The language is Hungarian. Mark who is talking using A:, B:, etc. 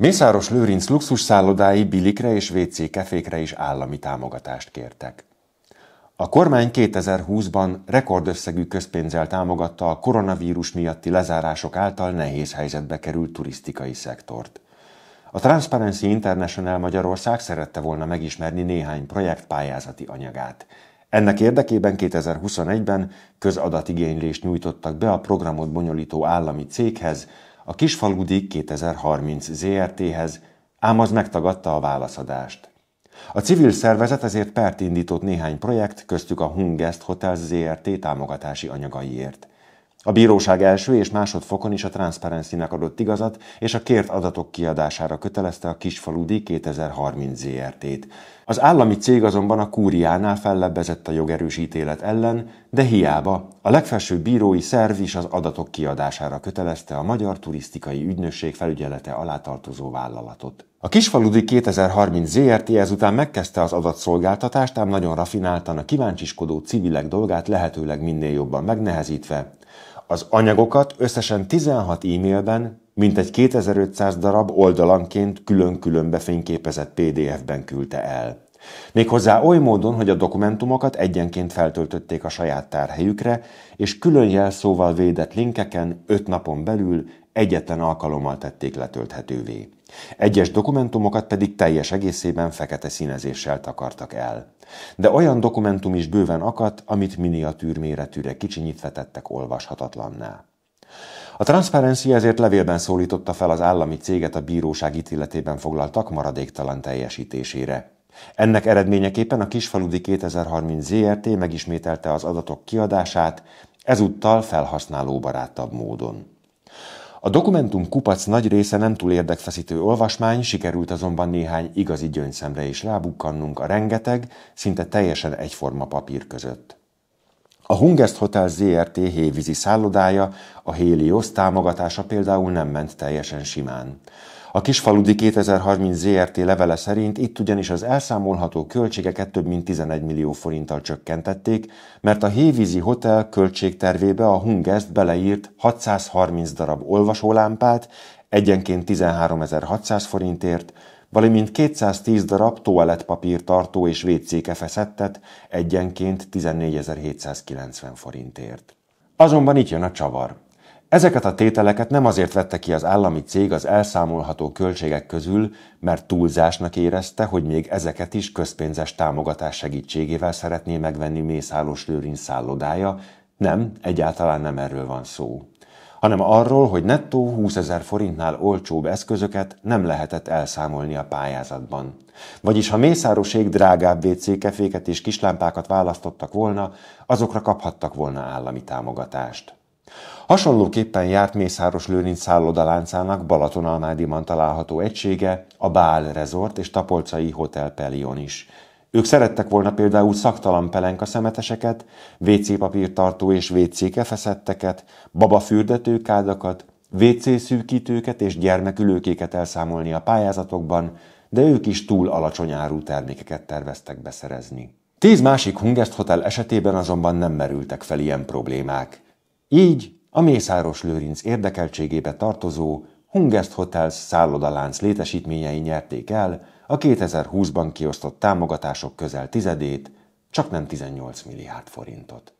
A: Mészáros Lőrinc luxusszállodái bilikre és WC kefékre is állami támogatást kértek. A kormány 2020-ban rekordösszegű közpénzzel támogatta a koronavírus miatti lezárások által nehéz helyzetbe került turisztikai szektort. A Transparency International Magyarország szerette volna megismerni néhány projekt pályázati anyagát. Ennek érdekében 2021-ben közadatigénylést nyújtottak be a programot bonyolító állami céghez, a Kisfaludi 2030 ZRT-hez, ám az megtagadta a válaszadást. A civil szervezet ezért pert indított néhány projekt, köztük a Hungest Hotels ZRT támogatási anyagaiért. A bíróság első és másodfokon is a Transparency-nek adott igazat, és a kért adatok kiadására kötelezte a Kisfaludi 2030 ZRT-t. Az állami cég azonban a kúriánál fellebbezett a jogerős ítélet ellen, de hiába. A legfelsőbb bírói szerv is az adatok kiadására kötelezte a Magyar Turisztikai Ügynökség felügyelete alá tartozó vállalatot. A Kisfaludi 2030 ZRT ezután megkezdte az adatszolgáltatást, ám nagyon rafináltan a kíváncsiskodó civilek dolgát lehetőleg minél jobban megnehezítve, az anyagokat összesen 16 e-mailben, mintegy 2500 darab oldalanként külön-külön befényképezett PDF-ben küldte el. Méghozzá oly módon, hogy a dokumentumokat egyenként feltöltötték a saját tárhelyükre, és külön jelszóval védett linkeken 5 napon belül egyetlen alkalommal tették letölthetővé. Egyes dokumentumokat pedig teljes egészében fekete színezéssel takartak el. De olyan dokumentum is bőven akadt, amit miniatűr méretűre kicsinyítve tettek olvashatatlanná. A Transparency ezért levélben szólította fel az állami céget a bíróság ítéletében foglaltak maradéktalan teljesítésére. Ennek eredményeképpen a Kisfaludi 2030 ZRT megismételte az adatok kiadását, ezúttal felhasználóbarátabb módon. A dokumentum kupac nagy része nem túl érdekfeszítő olvasmány, sikerült azonban néhány igazi gyöngyszemre is rábukkannunk a rengeteg, szinte teljesen egyforma papír között. A Hungest Hotel ZRT hévízi szállodája, a Helios támogatása például nem ment teljesen simán. A kisfaludi 2030 ZRT levele szerint itt ugyanis az elszámolható költségeket több mint 11 millió forinttal csökkentették, mert a Hévízi Hotel költségtervébe a Hungest beleírt 630 darab olvasólámpát, egyenként 13.600 forintért, valamint 210 darab toalettpapír tartó és feszettet egyenként 14.790 forintért. Azonban itt jön a csavar. Ezeket a tételeket nem azért vette ki az állami cég az elszámolható költségek közül, mert túlzásnak érezte, hogy még ezeket is közpénzes támogatás segítségével szeretné megvenni Mészáros Lőrinc szállodája, nem, egyáltalán nem erről van szó hanem arról, hogy nettó 20 ezer forintnál olcsóbb eszközöket nem lehetett elszámolni a pályázatban. Vagyis ha Mészárosék drágább WC-keféket és kislámpákat választottak volna, azokra kaphattak volna állami támogatást. Hasonlóképpen járt Mészáros Lőrinc szállodaláncának Balatonalmádiban található egysége, a Bál Resort és Tapolcai Hotel Pelion is, ők szerettek volna például szaktalan pelenka szemeteseket, WC papírtartó és WC kefeszetteket, babafürdető kádakat, WC szűkítőket és gyermekülőkéket elszámolni a pályázatokban, de ők is túl alacsony árú termékeket terveztek beszerezni. Tíz másik Hungest Hotel esetében azonban nem merültek fel ilyen problémák. Így a Mészáros Lőrinc érdekeltségébe tartozó Hungest Hotels szállodalánc létesítményei nyerték el a 2020-ban kiosztott támogatások közel tizedét, csak nem 18 milliárd forintot.